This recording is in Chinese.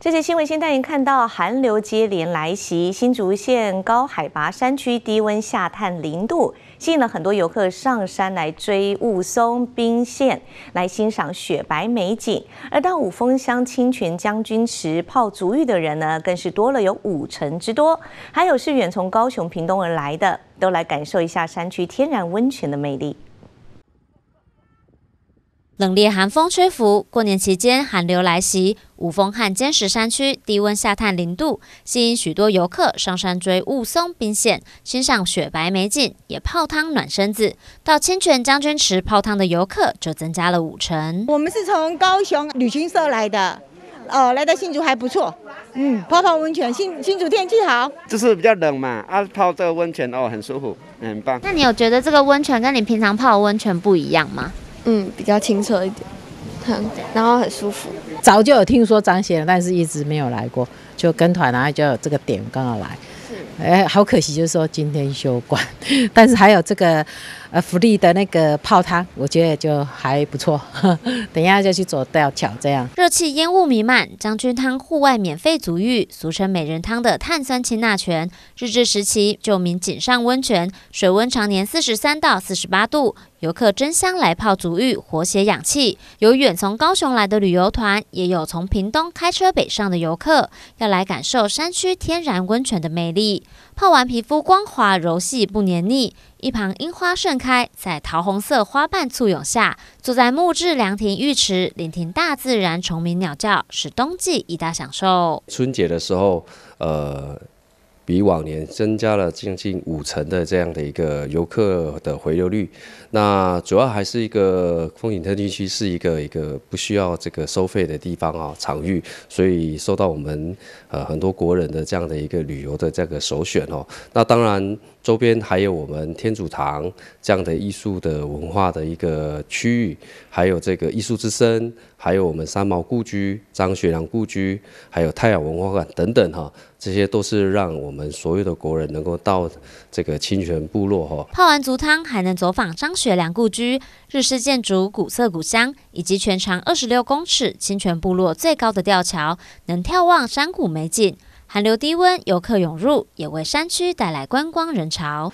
这些新闻，先带您看到寒流接连来袭，新竹县高海拔山区低温下探零度，吸引了很多游客上山来追雾凇冰线，来欣赏雪白美景。而到五峰乡清泉将军池泡足浴的人呢，更是多了有五成之多。还有是远从高雄屏东而来的，都来感受一下山区天然温泉的魅力。冷冽寒风吹拂，过年期间寒流来袭，五峰和尖石山区低温下探零度，吸引许多游客上山追雾凇冰线，欣赏雪白美景，也泡汤暖身子。到清泉将军池泡汤的游客就增加了五成。我们是从高雄旅行社来的，哦，来到新竹还不错，嗯，泡泡温泉，新新竹天气好，就是比较冷嘛，啊，泡这个温泉哦，很舒服，很棒。那你有觉得这个温泉跟你平常泡温泉不一样吗？嗯，比较清澈一点，很，然后很舒服。早就有听说张贤，但是一直没有来过，就跟团，然后就有这个点刚好来。哎，好可惜，就是说今天休馆，但是还有这个，呃，福利的那个泡汤，我觉得就还不错。等一下就去走吊桥，这样。热气烟雾弥漫，将军汤户外免费足浴，俗称美人汤的碳酸氢钠泉，日治时期就名井上温泉，水温常年四十三到四十八度，游客争相来泡足浴，活血氧气。有远从高雄来的旅游团，也有从屏东开车北上的游客，要来感受山区天然温泉的魅力。泡完，皮肤光滑柔细，不黏腻。一旁樱花盛开，在桃红色花瓣簇拥下，坐在木质凉亭浴池，聆听大自然虫鸣鸟叫，是冬季一大享受。春节的时候，呃。比往年增加了将近五成的这样的一个游客的回流率，那主要还是一个风景特区，区是一个一个不需要这个收费的地方啊，场域，所以受到我们呃很多国人的这样的一个旅游的这个首选哦。那当然周边还有我们天主堂这样的艺术的文化的一个区域，还有这个艺术之声，还有我们三毛故居、张学良故居，还有太阳文化馆等等哈，这些都是让我们。我们所有的国人能够到这个清泉部落哈，泡完足汤还能走访张学良故居，日式建筑古色古香，以及全长二十六公尺清泉部落最高的吊桥，能眺望山谷美景。寒流低温，游客涌入，也为山区带来观光人潮。